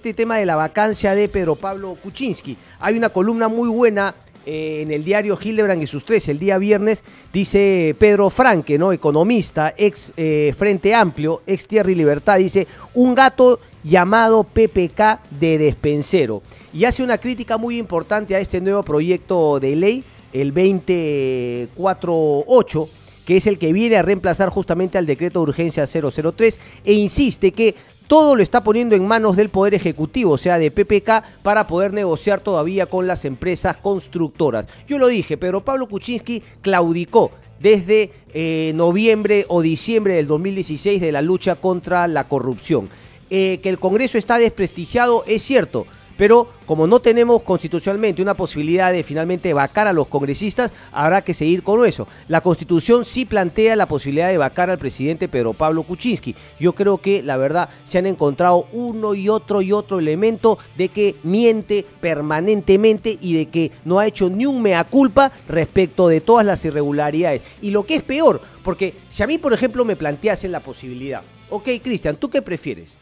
este tema de la vacancia de Pedro Pablo Kuczynski. Hay una columna muy buena eh, en el diario Hildebrand y sus tres, el día viernes, dice Pedro Franque, ¿no? economista, ex eh, Frente Amplio, ex Tierra y Libertad, dice, un gato llamado PPK de despensero. Y hace una crítica muy importante a este nuevo proyecto de ley, el 248 que es el que viene a reemplazar justamente al decreto de urgencia 003, e insiste que todo lo está poniendo en manos del Poder Ejecutivo, o sea, de PPK, para poder negociar todavía con las empresas constructoras. Yo lo dije, pero Pablo Kuczynski claudicó desde eh, noviembre o diciembre del 2016 de la lucha contra la corrupción. Eh, que el Congreso está desprestigiado es cierto, pero como no tenemos constitucionalmente una posibilidad de finalmente vacar a los congresistas, habrá que seguir con eso. La constitución sí plantea la posibilidad de vacar al presidente Pedro Pablo Kuczynski. Yo creo que la verdad se han encontrado uno y otro y otro elemento de que miente permanentemente y de que no ha hecho ni un mea culpa respecto de todas las irregularidades. Y lo que es peor, porque si a mí, por ejemplo, me planteasen la posibilidad, ok, Cristian, ¿tú qué prefieres?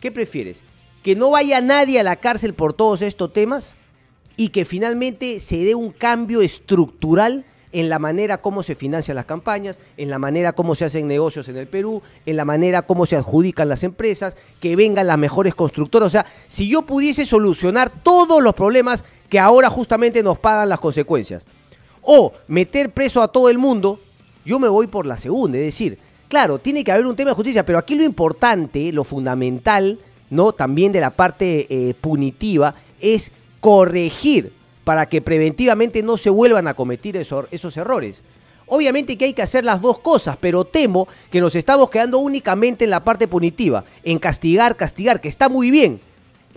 ¿Qué prefieres? que no vaya nadie a la cárcel por todos estos temas y que finalmente se dé un cambio estructural en la manera como se financian las campañas, en la manera como se hacen negocios en el Perú, en la manera como se adjudican las empresas, que vengan las mejores constructoras. O sea, si yo pudiese solucionar todos los problemas que ahora justamente nos pagan las consecuencias, o meter preso a todo el mundo, yo me voy por la segunda. Es decir, claro, tiene que haber un tema de justicia, pero aquí lo importante, lo fundamental, ¿no? también de la parte eh, punitiva, es corregir para que preventivamente no se vuelvan a cometer esos errores. Obviamente que hay que hacer las dos cosas, pero temo que nos estamos quedando únicamente en la parte punitiva, en castigar, castigar, que está muy bien,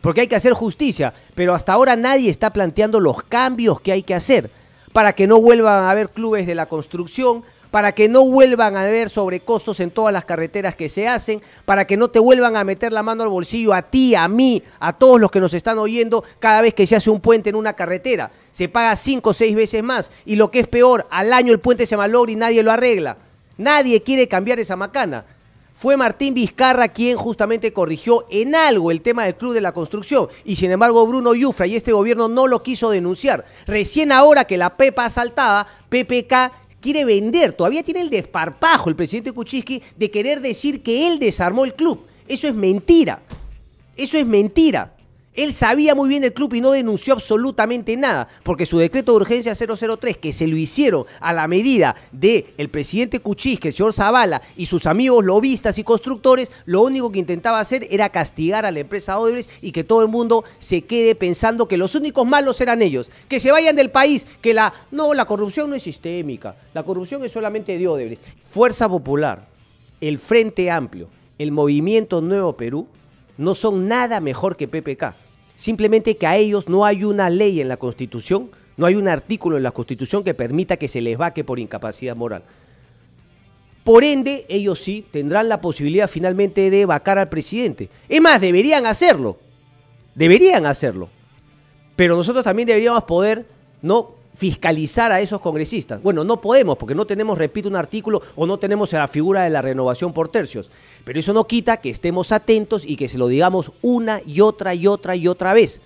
porque hay que hacer justicia, pero hasta ahora nadie está planteando los cambios que hay que hacer para que no vuelvan a haber clubes de la construcción, para que no vuelvan a haber sobrecostos en todas las carreteras que se hacen, para que no te vuelvan a meter la mano al bolsillo a ti, a mí, a todos los que nos están oyendo cada vez que se hace un puente en una carretera. Se paga cinco o seis veces más y lo que es peor, al año el puente se malogra y nadie lo arregla. Nadie quiere cambiar esa macana fue Martín Vizcarra quien justamente corrigió en algo el tema del Club de la Construcción y sin embargo Bruno Yufra y este gobierno no lo quiso denunciar. Recién ahora que la PEPA asaltada, PPK quiere vender, todavía tiene el desparpajo el presidente Kuczynski de querer decir que él desarmó el club. Eso es mentira. Eso es mentira. Él sabía muy bien el club y no denunció absolutamente nada, porque su decreto de urgencia 003, que se lo hicieron a la medida del el presidente Cuchis, que el señor Zavala y sus amigos lobistas y constructores, lo único que intentaba hacer era castigar a la empresa Odebrecht y que todo el mundo se quede pensando que los únicos malos eran ellos, que se vayan del país, que la... No, la corrupción no es sistémica, la corrupción es solamente de Odebrecht. Fuerza Popular, el Frente Amplio, el Movimiento Nuevo Perú no son nada mejor que PPK. Simplemente que a ellos no hay una ley en la Constitución, no hay un artículo en la Constitución que permita que se les vaque por incapacidad moral. Por ende, ellos sí tendrán la posibilidad finalmente de vacar al presidente. Es más, deberían hacerlo. Deberían hacerlo. Pero nosotros también deberíamos poder, ¿no? fiscalizar a esos congresistas. Bueno, no podemos porque no tenemos, repito, un artículo o no tenemos la figura de la renovación por tercios. Pero eso no quita que estemos atentos y que se lo digamos una y otra y otra y otra vez.